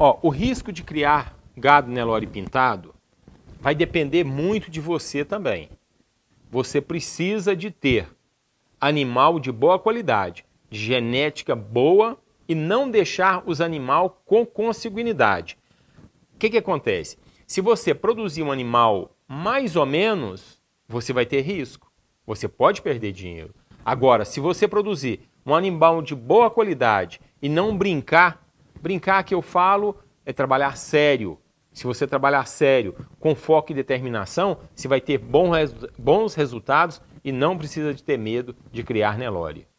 Ó, o risco de criar gado Nelore pintado vai depender muito de você também. Você precisa de ter animal de boa qualidade, de genética boa e não deixar os animal com consanguinidade. O que, que acontece? Se você produzir um animal mais ou menos, você vai ter risco. Você pode perder dinheiro. Agora, se você produzir um animal de boa qualidade e não brincar Brincar que eu falo é trabalhar sério. Se você trabalhar sério, com foco e determinação, você vai ter bons resultados e não precisa de ter medo de criar Nelore.